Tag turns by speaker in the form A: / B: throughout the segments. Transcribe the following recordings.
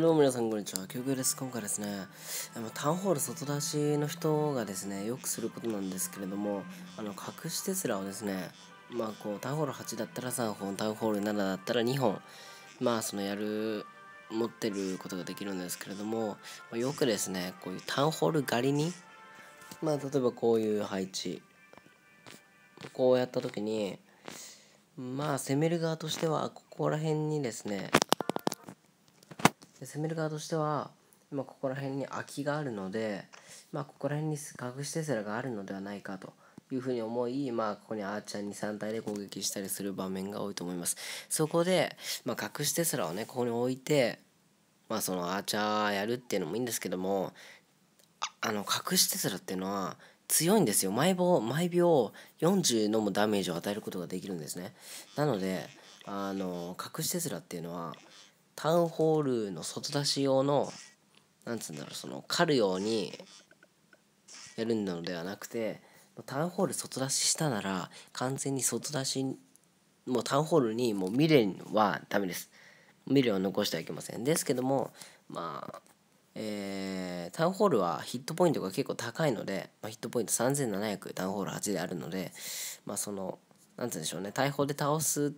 A: どうも皆さんこんにちは、キです。今回ですね、あのタウンホール外出しの人がですね、よくすることなんですけれども、あの隠しテスラをですね、まあこう、タウンホール8だったら3本、タウンホール7だったら2本、まあそのやる、持ってることができるんですけれども、まよくですね、こういうタウンホール狩りに、まあ例えばこういう配置、こうやった時に、まあ攻める側としては、ここら辺にですね、で攻める側としては、まあ、ここら辺に空きがあるので、まあ、ここら辺に隠しテスラがあるのではないかというふうに思い、まあ、ここにアーチャー23体で攻撃したりする場面が多いと思いますそこで、まあ、隠しテスラをねここに置いて、まあ、そのアーチャーやるっていうのもいいんですけどもあの隠しテスラっていうのは強いんですよ毎秒毎秒40のもダメージを与えることができるんですねなのであの隠しテスラっていうのはタウンホールの外出し用のなんつうんだろうその狩るようにやるのではなくてタウンホール外出ししたなら完全に外出しもうタウンホールにもう未練はダメです未練は残してはいけませんですけどもまあえー、タウンホールはヒットポイントが結構高いので、まあ、ヒットポイント3700タウンホール8であるのでまあその何て言うんでしょうね大砲で倒す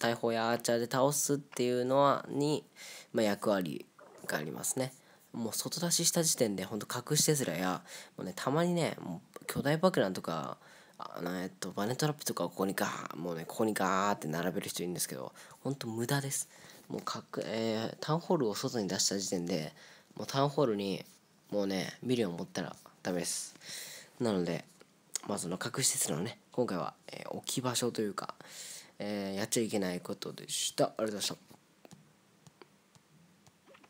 A: 大砲やアーチャーで倒すっていうのはに、まあ、役割がありますね。もう外出しした時点でほんと隠してすらやもう、ね、たまにねもう巨大爆弾とかあのえっとバネトラップとかここにガーもうねここにガーって並べる人いるんですけどほんと無駄です。もうかく、えー、タウンホールを外に出した時点でもうタウンホールにもうねミリオン持ったらダメです。なのでまあその隠し施設のね今回は、えー、置き場所というかえー、やっちゃいけないことでしたありがとうございました